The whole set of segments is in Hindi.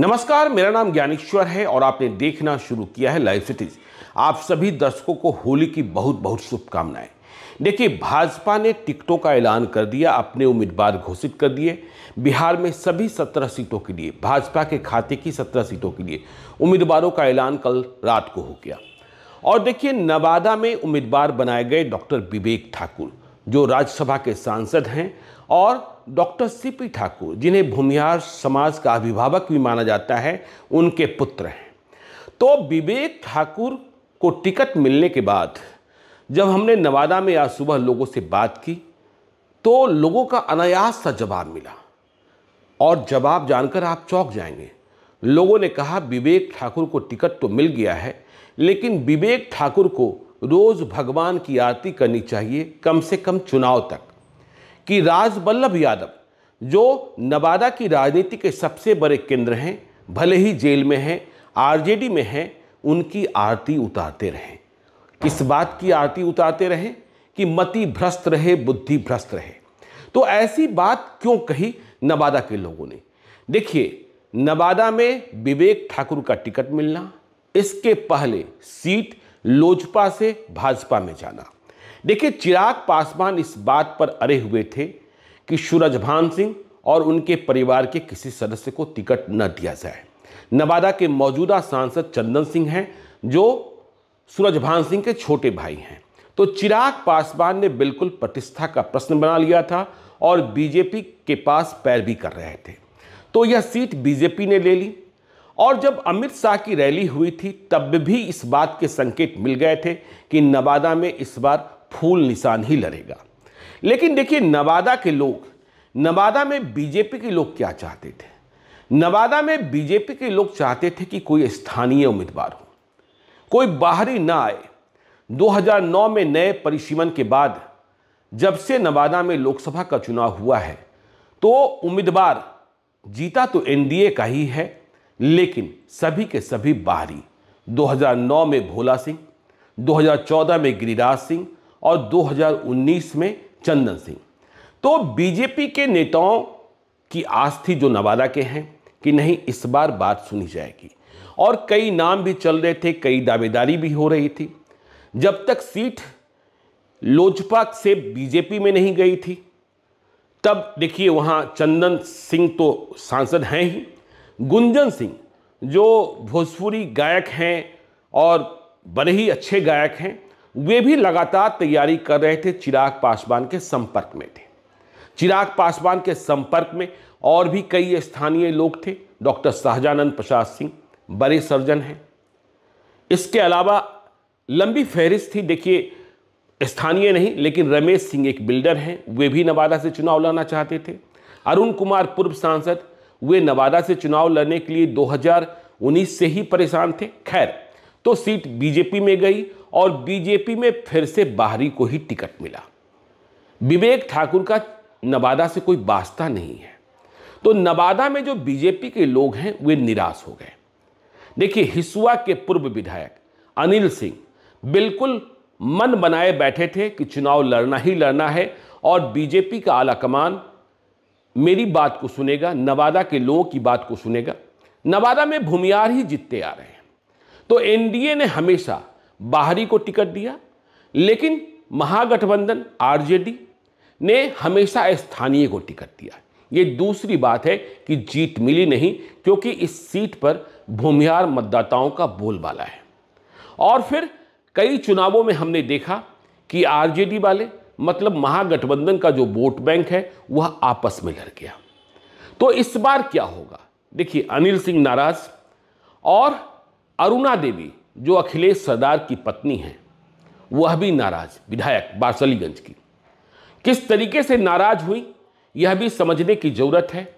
नमस्कार मेरा नाम ज्ञानेश्वर है और आपने देखना शुरू किया है लाइव सिटीज आप सभी दर्शकों को होली की बहुत बहुत शुभकामनाएं देखिए भाजपा ने टिकटों का ऐलान कर दिया अपने उम्मीदवार घोषित कर दिए बिहार में सभी सत्रह सीटों के लिए भाजपा के खाते की सत्रह सीटों के लिए उम्मीदवारों का ऐलान कल रात को हो गया और देखिए नवादा में उम्मीदवार बनाए गए डॉक्टर विवेक ठाकुर जो राज्यसभा के सांसद हैं और डॉक्टर सीपी ठाकुर जिन्हें भूमिहार समाज का अभिभावक भी माना जाता है उनके पुत्र हैं तो विवेक ठाकुर को टिकट मिलने के बाद जब हमने नवादा में आज सुबह लोगों से बात की तो लोगों का अनायास सा जवाब मिला और जवाब जानकर आप चौंक जाएंगे लोगों ने कहा विवेक ठाकुर को टिकट तो मिल गया है लेकिन विवेक ठाकुर को रोज़ भगवान की आरती करनी चाहिए कम से कम चुनाव तक कि राज यादव जो नवादा की राजनीति के सबसे बड़े केंद्र हैं भले ही जेल में हैं आरजेडी में हैं उनकी आरती उतारते रहें किस बात की आरती उतारते रहें कि मति भ्रष्ट रहे बुद्धि भ्रष्ट रहे तो ऐसी बात क्यों कही नवादा के लोगों ने देखिए नवादा में विवेक ठाकुर का टिकट मिलना इसके पहले सीट लोजपा से भाजपा में जाना देखिए चिराग पासवान इस बात पर अरे हुए थे कि सूरजभान सिंह और उनके परिवार के किसी सदस्य को टिकट न दिया जाए नवादा के मौजूदा सांसद चंदन सिंह हैं जो सूरजभान सिंह के छोटे भाई हैं तो चिराग पासवान ने बिल्कुल प्रतिष्ठा का प्रश्न बना लिया था और बीजेपी के पास पैरवी कर रहे थे तो यह सीट बीजेपी ने ले ली और जब अमित शाह की रैली हुई थी तब भी इस बात के संकेत मिल गए थे कि नवादा में इस बार फूल निशान ही लड़ेगा लेकिन देखिए नवादा के लोग नवादा में बीजेपी के लोग क्या चाहते थे नवादा में बीजेपी के लोग चाहते थे कि कोई स्थानीय उम्मीदवार हो कोई बाहरी ना आए 2009 में नए परिसीमन के बाद जब से नवादा में लोकसभा का चुनाव हुआ है तो उम्मीदवार जीता तो एनडीए का ही है लेकिन सभी के सभी बाहरी 2009 में भोला सिंह 2014 में गिरिराज सिंह और 2019 में चंदन सिंह तो बीजेपी के नेताओं की आस्थी जो नवादा के हैं कि नहीं इस बार बात सुनी जाएगी और कई नाम भी चल रहे थे कई दावेदारी भी हो रही थी जब तक सीट लोजपा से बीजेपी में नहीं गई थी तब देखिए वहाँ चंदन सिंह तो सांसद हैं ही गुंजन सिंह जो भोजपुरी गायक हैं और बड़े ही अच्छे गायक हैं वे भी लगातार तैयारी कर रहे थे चिराग पासवान के संपर्क में थे चिराग पासवान के संपर्क में और भी कई स्थानीय लोग थे डॉक्टर शाहजानंद प्रसाद सिंह बड़े सर्जन हैं इसके अलावा लंबी फहरिस्त थी देखिए स्थानीय नहीं लेकिन रमेश सिंह एक बिल्डर हैं वे भी नवादा से चुनाव लड़ना चाहते थे अरुण कुमार पूर्व सांसद वे नवादा से चुनाव लड़ने के लिए 2019 से ही परेशान थे खैर तो सीट बीजेपी में गई और बीजेपी में फिर से बाहरी को ही टिकट मिला विवेक ठाकुर का नवादा से कोई वास्ता नहीं है तो नवादा में जो बीजेपी के लोग हैं वे निराश हो गए देखिए हिसुआ के पूर्व विधायक अनिल सिंह बिल्कुल मन बनाए बैठे थे कि चुनाव लड़ना ही लड़ना है और बीजेपी का आलाकमान मेरी बात को सुनेगा नवादा के लोगों की बात को सुनेगा नवादा में भूमियार ही जीतते आ रहे हैं तो एनडीए ने हमेशा बाहरी को टिकट दिया लेकिन महागठबंधन आरजेडी ने हमेशा स्थानीय को टिकट दिया ये दूसरी बात है कि जीत मिली नहीं क्योंकि इस सीट पर भूमिहार मतदाताओं का बोलबाला है और फिर कई चुनावों में हमने देखा कि आरजेडी वाले मतलब महागठबंधन का जो वोट बैंक है वह आपस में लड़ गया तो इस बार क्या होगा देखिए अनिल सिंह नाराज और अरुणा देवी जो अखिलेश सरदार की पत्नी हैं वह भी नाराज विधायक बारसलीगंज की किस तरीके से नाराज हुई यह भी समझने की जरूरत है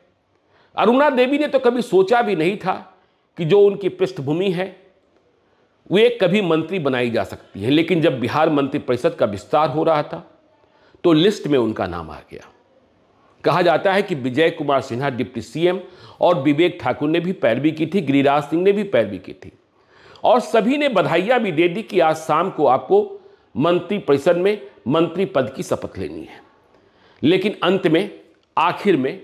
अरुणा देवी ने तो कभी सोचा भी नहीं था कि जो उनकी पृष्ठभूमि है वे कभी मंत्री बनाई जा सकती है लेकिन जब बिहार मंत्रिपरिषद का विस्तार हो रहा था तो लिस्ट में उनका नाम आ गया कहा जाता है कि विजय कुमार सिन्हा डिप्टी सीएम और विवेक ठाकुर ने भी पैरवी की थी गिरिराज सिंह ने भी पैरवी की थी और सभी ने बधाइयां भी दे दी कि आज शाम को आपको मंत्रिपरिषद में मंत्री पद की शपथ लेनी है लेकिन अंत में आखिर में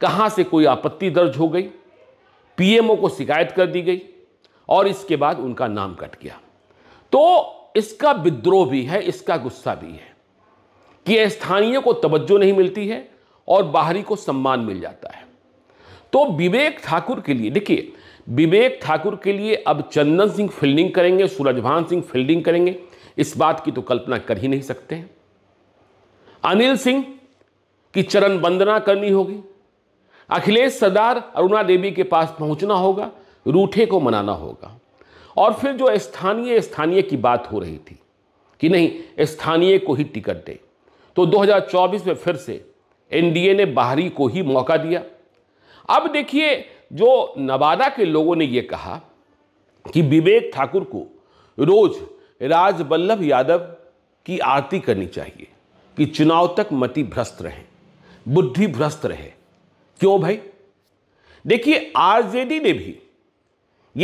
कहां से कोई आपत्ति दर्ज हो गई पीएमओ को शिकायत कर दी गई और इसके बाद उनका नाम कट गया तो इसका विद्रोह भी है इसका गुस्सा भी है कि स्थानीय को तवज्जो नहीं मिलती है और बाहरी को सम्मान मिल जाता है तो विवेक ठाकुर के लिए देखिए विवेक ठाकुर के लिए अब चंदन सिंह फील्डिंग करेंगे सूरजभान सिंह फील्डिंग करेंगे इस बात की तो कल्पना कर ही नहीं सकते हैं अनिल सिंह की चरण वंदना करनी होगी अखिलेश सदार अरुणा देवी के पास पहुंचना होगा रूठे को मनाना होगा और फिर जो स्थानीय स्थानीय की बात हो रही थी कि नहीं स्थानीय को ही टिकट दे तो 2024 में फिर से एनडीए ने बाहरी को ही मौका दिया अब देखिए जो नवादा के लोगों ने यह कहा कि विवेक ठाकुर को रोज राजबल्लभ यादव की आरती करनी चाहिए कि चुनाव तक मति भ्रष्ट रहे बुद्धि भ्रष्ट रहे क्यों भाई देखिए आरजेडी ने भी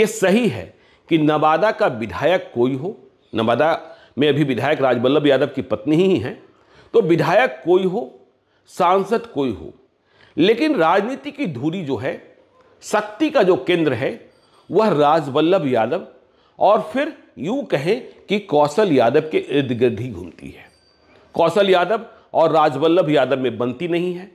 यह सही है कि नवादा का विधायक कोई हो नवादा में अभी विधायक राजबल्लभ यादव की पत्नी ही हैं तो विधायक कोई हो सांसद कोई हो लेकिन राजनीति की धुरी जो है शक्ति का जो केंद्र है वह राजवल्लभ यादव और फिर यूं कहें कि कौशल यादव के इर्द गिर्द ही घूमती है कौशल यादव और राजवल्लभ यादव में बनती नहीं है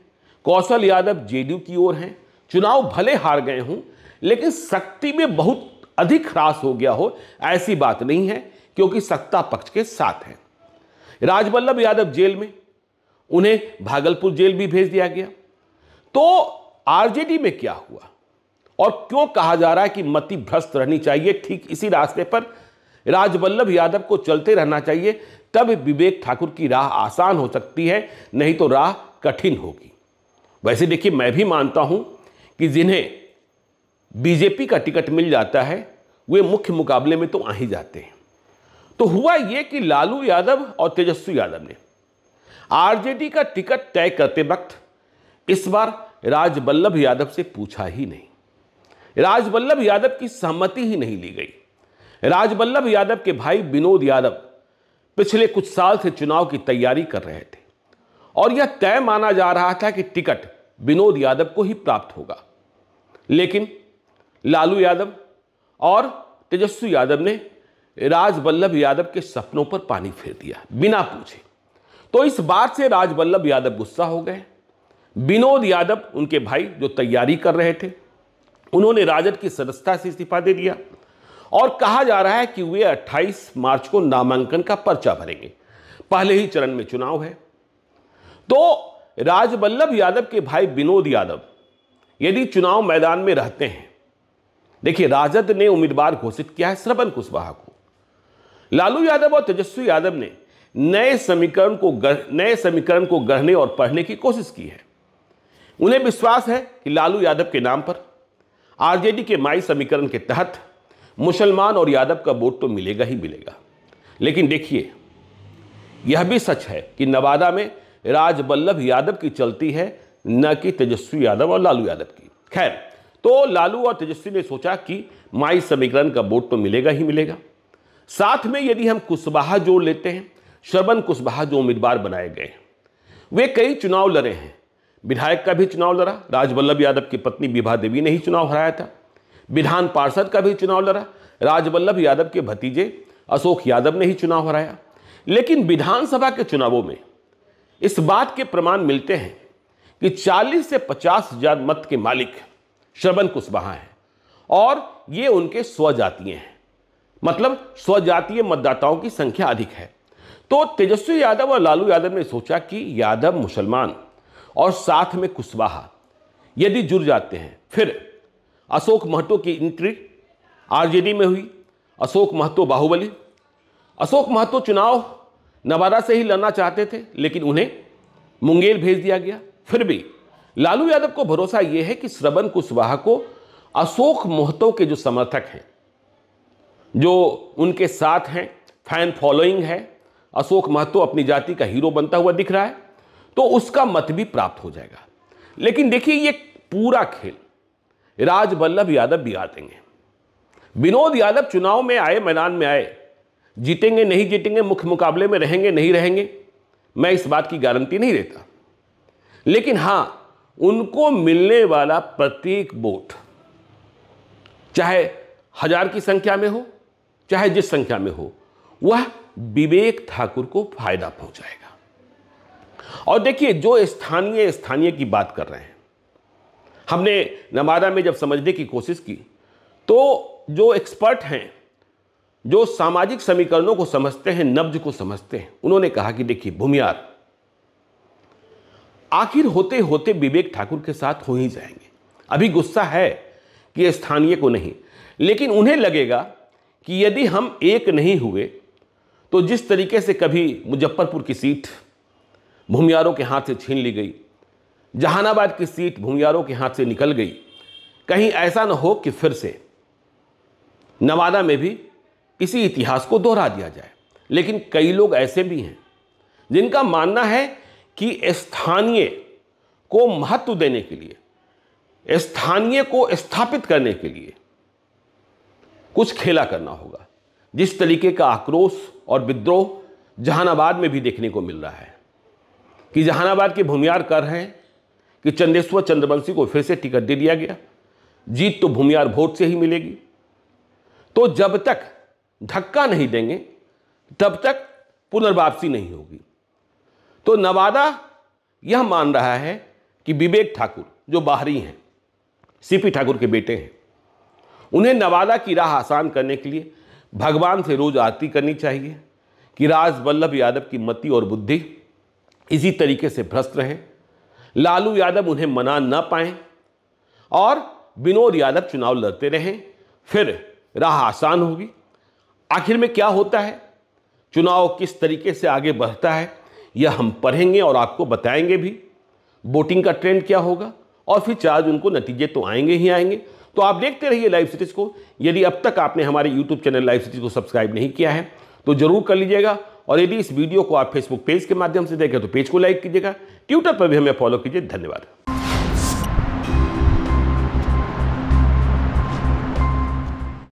कौशल यादव जेडीयू की ओर हैं चुनाव भले हार गए हों लेकिन शक्ति में बहुत अधिक ह्रास हो गया हो ऐसी बात नहीं है क्योंकि सत्ता पक्ष के साथ हैं राजबल्लभ यादव जेल में उन्हें भागलपुर जेल भी भेज दिया गया तो आरजेडी में क्या हुआ और क्यों कहा जा रहा है कि मति भ्रष्ट रहनी चाहिए ठीक इसी रास्ते पर राजबल्लभ यादव को चलते रहना चाहिए तब विवेक ठाकुर की राह आसान हो सकती है नहीं तो राह कठिन होगी वैसे देखिए मैं भी मानता हूं कि जिन्हें बीजेपी का टिकट मिल जाता है वे मुख्य मुकाबले में तो आ ही जाते हैं तो हुआ यह कि लालू यादव और तेजस्वी यादव ने आरजेडी का टिकट तय करते वक्त इस बार राजबल्लभ यादव से पूछा ही नहीं राजबल्लभ यादव की सहमति ही नहीं ली गई राजबल्लभ यादव के भाई विनोद यादव पिछले कुछ साल से चुनाव की तैयारी कर रहे थे और यह तय माना जा रहा था कि टिकट विनोद यादव को ही प्राप्त होगा लेकिन लालू यादव और तेजस्वी यादव ने राज यादव के सपनों पर पानी फेर दिया बिना पूछे तो इस बात से राजबल्लभ यादव गुस्सा हो गए विनोद यादव उनके भाई जो तैयारी कर रहे थे उन्होंने राजद की सदस्यता से इस्तीफा दे दिया और कहा जा रहा है कि वे 28 मार्च को नामांकन का पर्चा भरेंगे पहले ही चरण में चुनाव है तो राजबल्लभ यादव के भाई विनोद यादव यदि चुनाव मैदान में रहते हैं देखिए राजद ने उम्मीदवार घोषित किया है श्रवण कुशवाहा को लालू यादव और तेजस्वी यादव ने नए समीकरण को नए समीकरण को गढ़ने और पढ़ने की कोशिश की है उन्हें विश्वास है कि लालू यादव के नाम पर आरजेडी के माई समीकरण के तहत मुसलमान और यादव का वोट तो मिलेगा ही मिलेगा लेकिन देखिए यह भी सच है कि नवादा में राजबल्लभ यादव की चलती है न कि तेजस्वी यादव और लालू यादव की खैर तो लालू और तेजस्वी ने सोचा कि माई समीकरण का वोट तो मिलेगा ही मिलेगा साथ में यदि हम कुशवाहा जोड़ लेते हैं श्रवण कुशवाहा जो उम्मीदवार बनाए गए वे कई चुनाव लड़े हैं विधायक का भी चुनाव लड़ा राजवल्लभ यादव की पत्नी विभा देवी ने ही चुनाव हराया था विधान पार्षद का भी चुनाव लड़ा राजवल्लभ यादव के भतीजे अशोक यादव ने ही चुनाव हराया लेकिन विधानसभा के चुनावों में इस बात के प्रमाण मिलते हैं कि 40 से पचास हजार मत के मालिक श्रवण कुशवाहा हैं और ये उनके स्वजातीय हैं मतलब स्वजातीय मतदाताओं की संख्या अधिक है तो तेजस्वी यादव और लालू यादव ने सोचा कि यादव मुसलमान और साथ में कुशवाहा यदि जुड़ जाते हैं फिर अशोक महतो की एंट्री आरजेडी में हुई अशोक महतो बाहुबली अशोक महतो चुनाव नवादा से ही लड़ना चाहते थे लेकिन उन्हें मुंगेर भेज दिया गया फिर भी लालू यादव को भरोसा यह है कि श्रवण कुशवाहा को अशोक महतो के जो समर्थक हैं जो उनके साथ हैं फैन फॉलोइंग है अशोक महतो अपनी जाति का हीरो बनता हुआ दिख रहा है तो उसका मत भी प्राप्त हो जाएगा लेकिन देखिए ये पूरा खेल राज यादव बिगा देंगे विनोद यादव चुनाव में आए मैदान में आए जीतेंगे नहीं जीतेंगे मुख्य मुकाबले में रहेंगे नहीं रहेंगे मैं इस बात की गारंटी नहीं देता लेकिन हाँ उनको मिलने वाला प्रत्येक वोट चाहे हजार की संख्या में हो चाहे जिस संख्या में हो वह विवेक ठाकुर को फायदा पहुंचाएगा और देखिए जो स्थानीय स्थानीय की बात कर रहे हैं हमने नमादा में जब समझने की कोशिश की तो जो एक्सपर्ट हैं जो सामाजिक समीकरणों को समझते हैं नब्ज को समझते हैं उन्होंने कहा कि देखिए भूमियार आखिर होते होते विवेक ठाकुर के साथ हो ही जाएंगे अभी गुस्सा है कि स्थानीय को नहीं लेकिन उन्हें लगेगा कि यदि हम एक नहीं हुए तो जिस तरीके से कभी मुजफ्फरपुर की सीट भूमियारों के हाथ से छीन ली गई जहानाबाद की सीट भूमियारों के हाथ से निकल गई कहीं ऐसा न हो कि फिर से नवादा में भी इसी इतिहास को दोहरा दिया जाए लेकिन कई लोग ऐसे भी हैं जिनका मानना है कि स्थानीय को महत्व देने के लिए स्थानीय को स्थापित करने के लिए कुछ खेला करना होगा जिस तरीके का आक्रोश और विद्रोह जहानाबाद में भी देखने को मिल रहा है कि जहानाबाद के भूमियार कर रहे हैं कि चंदेश्वर चंद्रवंशी को फिर से टिकट दे दिया गया जीत तो भूमियार वोट से ही मिलेगी तो जब तक धक्का नहीं देंगे तब तक पुनर्वापसी नहीं होगी तो नवादा यह मान रहा है कि विवेक ठाकुर जो बाहरी हैं सीपी ठाकुर के बेटे हैं उन्हें नवादा की राह आसान करने के लिए भगवान से रोज आरती करनी चाहिए कि राज वल्लभ यादव की मति और बुद्धि इसी तरीके से भ्रष्ट रहे लालू यादव उन्हें मना न पाएं और विनोद यादव चुनाव लड़ते रहें फिर राह आसान होगी आखिर में क्या होता है चुनाव किस तरीके से आगे बढ़ता है यह हम पढ़ेंगे और आपको बताएंगे भी वोटिंग का ट्रेंड क्या होगा और फिर चार जून को नतीजे तो आएंगे ही आएंगे तो आप देखते रहिए लाइव सीरीज को यदि अब तक आपने हमारे यूट्यूब चैनल लाइव सीरीज को सब्सक्राइब नहीं किया है तो ज़रूर कर लीजिएगा और यदि इस वीडियो को आप फेसबुक पेज के माध्यम से देखें तो पेज को लाइक कीजिएगा ट्विटर पर भी हमें फॉलो कीजिए धन्यवाद